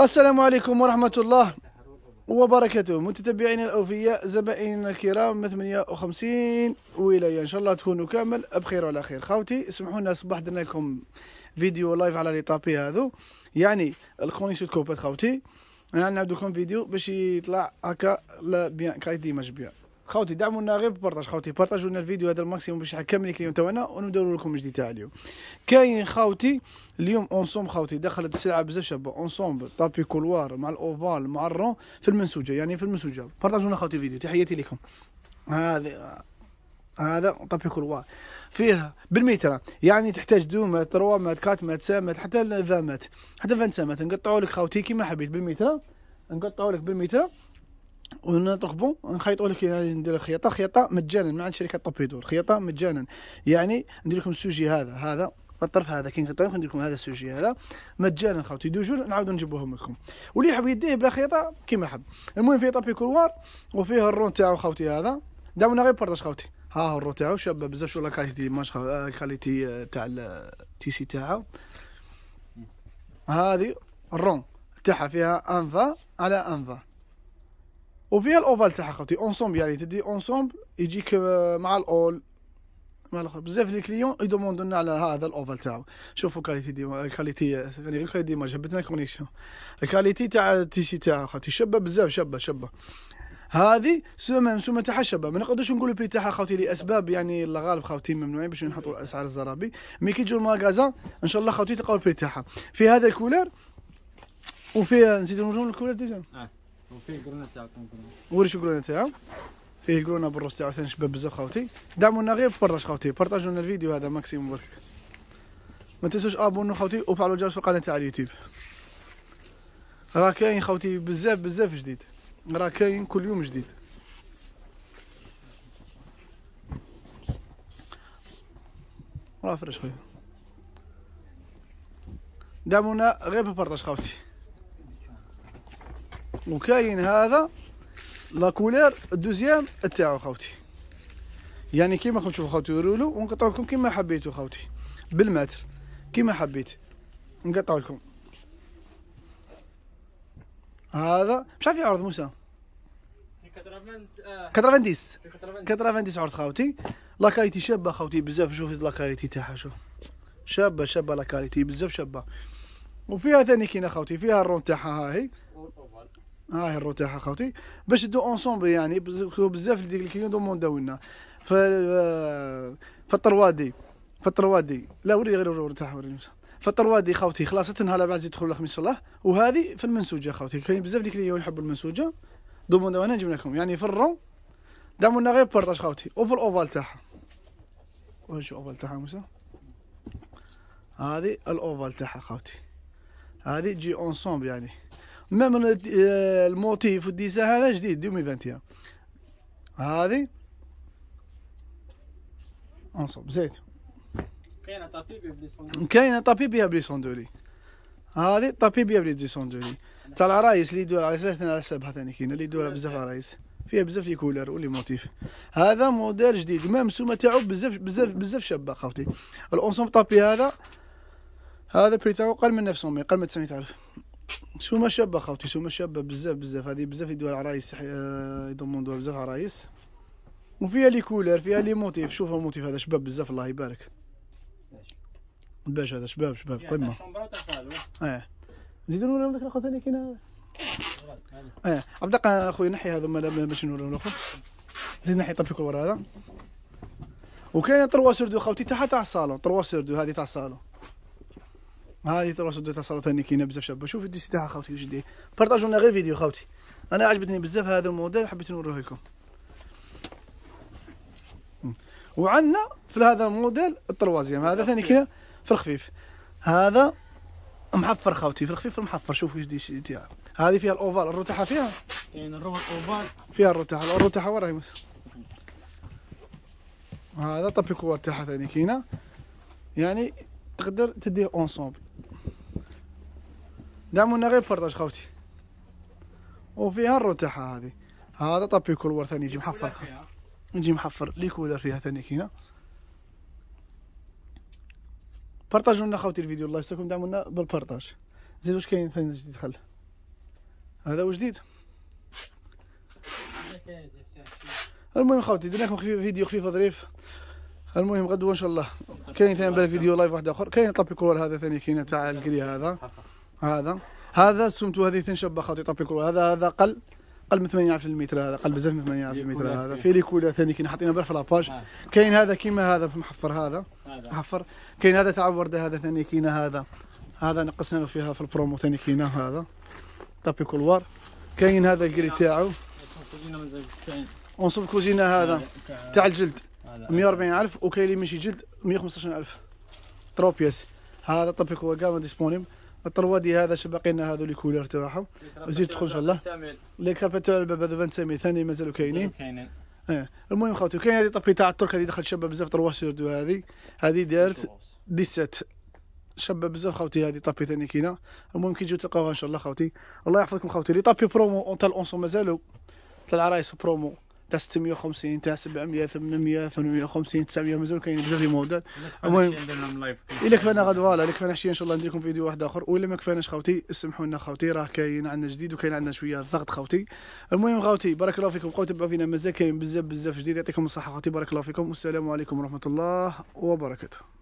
السلام عليكم ورحمة الله وبركاته متتبعينا الأوفياء زبائننا الكرام من 58 ولاية إن شاء الله تكونوا كامل بخير وعلى خير خاوتي اسمحوا لنا صباح درنا لكم فيديو لايف على لي طابي هذو يعني الكونيش الكوبات خاوتي انا نعاود لكم فيديو باش يطلع هكا لا بيان كايت ديماج بيان خوتي دعمونا غير ببارطاج خوتي بارطاجوا لنا الفيديو هذا الماكسيموم باش نكمل اليوم تاعنا ونديروا لكم جديد تاع اليوم كاين خوتي اليوم اونصوم خوتي دخلت السلعه بزاف شابه اونسومبل طابي كولوار مع الاوفال مع الرون في المنسوجه يعني في المنسوجه بارطاجوا لنا خوتي الفيديو تحياتي لكم هذه هذا طابي كولوار فيه بالميتر يعني تحتاج دو مات 4 مات كات مات سامات حتى فامات حتى فان نقطعوا لك خوتي كيما حبيت بالميتر نقطعوا لك بالميتر وهنا درك بون نخيطوا لك ندير خياطه خياطه مجانا مع شركه طابيدو الخياطه مجانا يعني ندير لكم السوجي هذا هذا الطرف هذا كي نقطعو ندير لكم هذا السوجي هذا مجانا خاوتي دوجور نعاودو نجيبوهم لكم واللي يحب يديه بلا خياطه كيما حب المهم فيه طابي كولوار وفيه الرون تاعو خاوتي هذا دعونا غير بارطاج خاوتي ها هو الرون تاعو شابه بزاف شو لا كاليتي ماش كاليتي تاع التيسي تاعو هذه الرون تاعها فيها انفا على انفا وفي الاوفال تاعها خوتي اونسومبل يعني تدي اونسومبل يجيك آه، مع الاول مع الاخر بزاف لي كليون يدوموندو لنا على هذا الاوفال تاعو شوفوا كاليتي دي الكاليتي يعني غير كاليتي ماج هبتنا الكونيكسيون الكاليتي تاع التيسي تاعها خوتي شابه بزاف شابه شابه هذه سومه سومه تاعها شابه ما نقدرش نقول البري تاعها خوتي لاسباب يعني لا غالب خوتي ممنوعين باش نحطوا الاسعار الزرابي مي كي تجوا الماغازان ان شاء الله خوتي تلقاو البري تاعها في هذا الكولر وفي نزيد نوريهم الكولر ديجا وفيه قرونه تعطون وريش تاعو فيه القرونه بالروس تاعو ثاني شباب بزاف خاوتي دعمونا غير بارطاج خاوتي بارطاجوا لنا الفيديو هذا ماكسيموم برك ما تنسوش ابونو خاوتي وفعلوا الجرس في القناه تاع اليوتيوب راه كاين خاوتي بزاف بزاف جديد راه كاين كل يوم جديد راه فرش خويا دعمونا غير ببارطاج خاوتي وكاين هذا لا كولير الدوزيام تاعو خاوتي يعني كيما راكم تشوفوا خاوتي رولو ونقطع لكم كيما حبيتوا خاوتي بالمتر كيما حبيت نقطع لكم هذا مش عارف يعرض موسى 90 90 عرض خاوتي لاكاليتي شابه خاوتي بزاف شوف لاكاليتي تاعها شوف شابه شابه لاكاليتي بزاف شابه وفيها ثاني كاينه خاوتي فيها الرون تاعها هاي آه، ها هي الروتاح اخوتي باش دو اونسومبل يعني بزاف ديك الكليون دومونداو لنا ف آه، فالطروادي فالطروادي لا وري غير الروتاح وري فالطروادي خوتي خلاصت نهار بعد تدخل الخميس الله وهذه في المنسوجه خوتي كاين بزاف ديك اللي يحبوا المنسوجه دومونداو انا نجيب لكم يعني في الرو داموا لنا غير بارطاج خوتي وفي الاوفال تاعها واش الاوفال تاعها موسى هذه الاوفال تاعها خوتي هذه تجي اونسومبل يعني ميم الموتيف والديسان هذا جديد 2021 هذه انصب زيد كاينه طابي بيها بلي سوندوري هذه طابي بيها بلي سوندوري تاع العرايس اللي يدور على ثلاثة على سبعة ثاني كاين اللي يدور بزاف عرايس فيها بزاف لي كولر ولي موتيف هذا موديل جديد ميم سوما تاعو بزاف بزاف بزاف شابه خاوتي الانصب طابي هذا هذا بري تاعو قل من 900 قل من 9000 سوما شابه خاوتي سوما شابه بزاف بزاف هذه بزاف يدوها العرايس آه، يضمون بزاف عرايس وفيها لي كولر فيها لي موتيف شوف الموتيف هذا شباب بزاف الله يبارك باش هذا شباب شباب يعني قمه اه إيه. نزيدو نوريو داك الاخر ثاني كاين اه عبد اخويا نحي هذا باش نوريو الاخر زيد نحي طبيك الورا هذا وكاين 3 سور دو خاوتي تاعها تاع الصالون 3 سور دو هذه تاع الصالون هذه ترى صدتها صارت هني كاينه بزاف شابه شوف الديسي تاعها خاوتي واش دير بارطاجوا لنا غير فيديو خاوتي انا عجبتني بزاف هذا الموديل حبيت نوريه لكم وعندنا في هذا الموديل التروازيام هذا ثاني كذا في الخفيف هذا محفر خاوتي في الخفيف محفر شوف واش دي تاعها هذه فيها الاوفال تاعها فيها كاين الاوفال فيها الرتحه الرتحه وراها هذا طبي كوار تاعها ثاني كينا يعني تقدر تديه اونسومبل دعمونا غير بارطاج خوتي وفيها تاعها هذه هذا طابي كولور ثاني يجي محفر يجي محفر لي كولر فيها ثاني كينا بارطاجوا لنا خوتي الفيديو الله يستركم دعمونا بالبارطاج زيد واش كاين ثاني جديد خل هذا وجديد جديد المهم خوتي درنا لكم فيديو خفيف ظريف المهم غدوه ان شاء الله كاين ثاني بالك فيديو لايف واحد اخر كاين طابي كور هذا ثاني كينا تاع الكري هذا هذا هذا سمتو هذه تنشب خطيطه بالكرو هذا هذا قل قل من 8000 المتر هذا قل بزاف من 8000 المتر هذا في ليكولا ثاني كي حاطينه برا في لاباج آه. كاين هذا كيما هذا في محفر هذا محفر كاين هذا تاع ورده هذا ثاني كاين هذا هذا نقصنا فيها في البرومو ثاني كاين هذا تابي كولوار كاين هذا الكري تاعو ونصب كوزينه هذا تاع الجلد 140000 وكاين اللي ماشي جلد 115000 تروبيس هذا طبيك هو كاع ديسبونيبل الطروادي هذا شبقينا هذو لي كولور تاعهم زيد تدخل ان شاء الله لي كرابات تاع الباب هذو 27 ثاني مازالوا كاينين كاينين اه المهم خاوتو كاين هذه طبي تاع الترك هذه دخل شابه بزاف طروا سور دو هذه هذه دارت 17 شابه بزاف خاوتي هذه طابي ثاني كاينه المهم كي تجيو تلقاوها ان شاء الله خاوتي الله يحفظكم خاوتي لي طابي برومو تاع اونسو مازالوا تاع العرايس برومو تاع 650 تاع 700 800 850 900 مازال كاين بزاف لي موديل المهم الا كفانا غد فوالا الا كفانا حشيه ان شاء الله ندير لكم فيديو واحد اخر والا ما كفاناش خوتي سمحوا لنا خوتي راه كاين عندنا جديد وكاين عندنا شويه ضغط خوتي المهم خوتي بارك الله فيكم بقاو تبعوا فينا مازال كاين بزاف بزاف جديد يعطيكم الصحه خوتي بارك الله فيكم والسلام عليكم ورحمه الله وبركاته